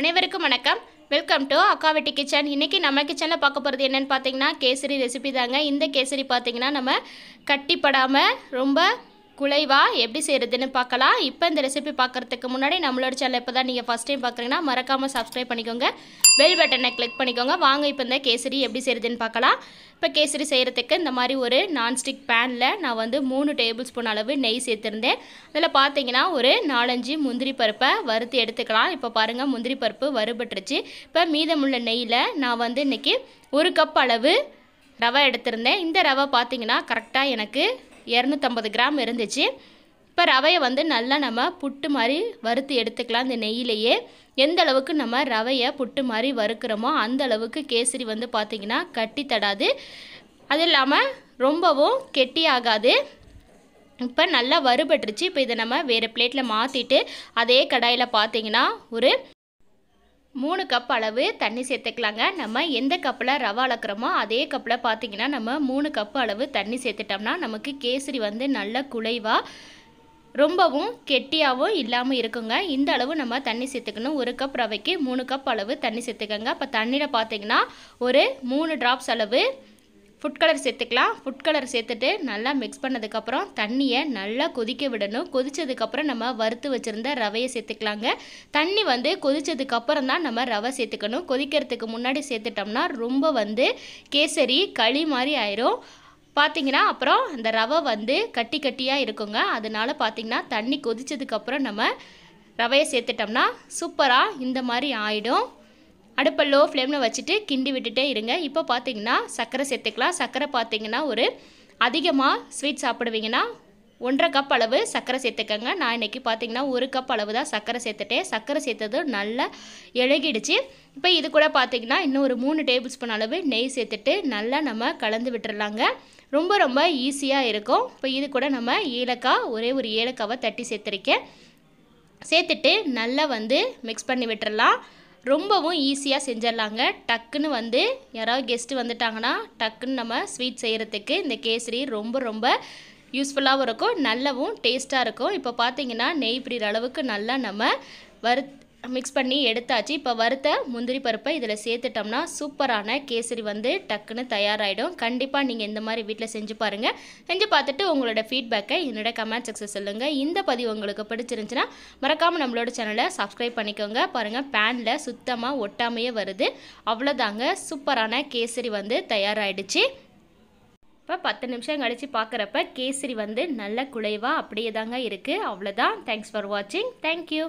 அனைவருக்கும் வணக்கம் welcome to அக்காவெட்டி kitchen இன்றைக்கி நம்ம கிச்சனில் பார்க்க போகிறது என்னென்னு பார்த்தீங்கன்னா கேசரி ரெசிபி தாங்க இந்த கேசரி பார்த்திங்கன்னா நம்ம கட்டிப்படாமல் ரொம்ப குலைவா எப்படி செய்கிறதுன்னு பார்க்கலாம் இப்போ இந்த ரெசிபி பார்க்குறதுக்கு முன்னாடி நம்மளோட சேனல் இப்போ தான் நீங்கள் ஃபஸ்ட் டைம் பார்க்குறீங்கன்னா மறக்காமல் சப்ஸ்கிரைப் பண்ணிக்கோங்க பெல் பட்டனை கிளிக் பண்ணிக்கோங்க வாங்க இப்போ இந்த கேசரி எப்படி செய்கிறதுன்னு பார்க்கலாம் இப்போ கேசரி செய்கிறதுக்கு இந்த மாதிரி ஒரு நான்ஸ்டிக் பேனில் நான் வந்து மூணு டேபிள் ஸ்பூன் அளவு நெய் சேர்த்துருந்தேன் அதில் பார்த்தீங்கன்னா ஒரு நாலஞ்சு முந்திரி பருப்பை வறுத்து எடுத்துக்கலாம் இப்போ பாருங்கள் முந்திரி பருப்பு வறுபட்டுருச்சு இப்போ மீதமுள்ள நெய்யில் நான் வந்து இன்றைக்கி ஒரு கப் அளவு ரவை எடுத்திருந்தேன் இந்த ரவை பார்த்தீங்கன்னா கரெக்டாக எனக்கு இரநூத்தம்பது கிராம் இருந்துச்சு இப்போ ரவையை வந்து நல்லா நம்ம புட்டு மாதிரி வறுத்து எடுத்துக்கலாம் இந்த நெய்யிலையே எந்த அளவுக்கு நம்ம ரவையை புட்டு மாதிரி வறுக்கிறோமோ அந்த அளவுக்கு கேசரி வந்து பார்த்திங்கன்னா கட்டி தடாது அது இல்லாமல் ரொம்பவும் கெட்டி ஆகாது இப்போ நல்லா வறுபட்டுருச்சு இப்போ இதை நம்ம வேறு பிளேட்டில் மாற்றிட்டு அதே கடாயில் பார்த்திங்கன்னா ஒரு மூணு கப் அளவு தண்ணி சேர்த்துக்கலாங்க நம்ம எந்த கப்பில் ரவா அளக்குறோமோ அதே கப்பில் பார்த்திங்கன்னா நம்ம மூணு கப் அளவு தண்ணி சேர்த்துட்டோம்னா நமக்கு கேசரி வந்து நல்ல குலைவாக ரொம்பவும் கெட்டியாகவும் இல்லாமல் இருக்குங்க இந்த அளவு நம்ம தண்ணி சேர்த்துக்கணும் ஒரு கப் ரவைக்கு மூணு கப் அளவு தண்ணி சேர்த்துக்கோங்க அப்போ தண்ணியில் பார்த்தீங்கன்னா ஒரு மூணு ட்ராப்ஸ் அளவு ஃபுட் கலர் சேர்த்துக்கலாம் ஃபுட் கலர் சேர்த்துட்டு நல்லா மிக்ஸ் பண்ணதுக்கப்புறம் தண்ணியை நல்லா கொதிக்க விடணும் கொதித்ததுக்கப்புறம் நம்ம வறுத்து வச்சுருந்த ரவையை சேர்த்துக்கலாங்க தண்ணி வந்து கொதித்ததுக்கப்புறம் தான் நம்ம ரவை சேர்த்துக்கணும் கொதிக்கிறதுக்கு முன்னாடி சேர்த்துட்டோம்னா ரொம்ப வந்து கேசரி களி மாதிரி ஆயிரும் பார்த்தீங்கன்னா அப்புறம் அந்த ரவை வந்து கட்டி கட்டியாக இருக்குங்க அதனால் பார்த்தீங்கன்னா தண்ணி கொதித்ததுக்கப்புறம் நம்ம ரவையை சேர்த்துட்டோம்னா சூப்பராக இந்த மாதிரி ஆகிடும் அடுப்பை லோ ஃப்ளேமில் வச்சுட்டு கிண்டி விட்டுட்டே இருங்க இப்போ பார்த்தீங்கன்னா சர்க்கரை சேர்த்துக்கலாம் சர்க்கரை பார்த்தீங்கன்னா ஒரு அதிகமாக ஸ்வீட் சாப்பிடுவீங்கன்னா ஒன்றரை கப் அளவு சர்க்கரை சேர்த்துக்கங்க நான் இன்றைக்கி பார்த்தீங்கன்னா ஒரு கப் அளவு தான் சர்க்கரை சேர்த்துட்டேன் சர்க்கரை சேர்த்தது நல்லா இழகிடுச்சு இப்போ இது கூட பார்த்திங்கன்னா இன்னும் ஒரு மூணு டேபிள் ஸ்பூன் அளவு நெய் சேர்த்துட்டு நல்லா நம்ம கலந்து விட்டுடலாங்க ரொம்ப ரொம்ப ஈஸியாக இருக்கும் இப்போ இது கூட நம்ம ஏலக்காய் ஒரே ஒரு ஏலக்காவை தட்டி சேர்த்துருக்கேன் சேர்த்துட்டு நல்லா வந்து மிக்ஸ் பண்ணி விட்டுடலாம் ரொம்பவும் ஈஸியாக செஞ்சிடலாங்க டக்குன்னு வந்து யாராவது கெஸ்ட்டு வந்துட்டாங்கன்னா டக்குன்னு நம்ம ஸ்வீட் செய்கிறதுக்கு இந்த கேசரி ரொம்ப ரொம்ப யூஸ்ஃபுல்லாகவும் இருக்கும் நல்லாவும் டேஸ்ட்டாக இருக்கும் இப்போ பார்த்தீங்கன்னா நெய் பிரிகிற அளவுக்கு நல்லா நம்ம வறு மிக்ஸ் பண்ணி எடுத்தாச்சு இப்போ வறுத்த முந்திரி பருப்பை இதில் சேர்த்துட்டோம்னா சூப்பரான கேசரி வந்து டக்குன்னு தயாராகிடும் கண்டிப்பாக நீங்கள் இந்த மாதிரி வீட்டில் செஞ்சு பாருங்கள் செஞ்சு பார்த்துட்டு உங்களோட ஃபீட்பேக்கை என்னோட கமெண்ட் செக்ஸில் சொல்லுங்கள் இந்த பதிவு உங்களுக்கு பிடிச்சிருந்துச்சுன்னா மறக்காமல் நம்மளோட சேனலை சப்ஸ்கிரைப் பண்ணிக்கோங்க பாருங்கள் பேனில் சுத்தமாக ஒட்டாமையே வருது அவ்வளோதாங்க சூப்பரான கேசரி வந்து தயாராகிடுச்சு இப்போ பத்து நிமிஷம் கழித்து பார்க்குறப்ப கேசரி வந்து நல்ல குலைவாக அப்படியே தாங்க இருக்குது அவ்வளோதான் தேங்க்ஸ் ஃபார் வாட்சிங் தேங்க்யூ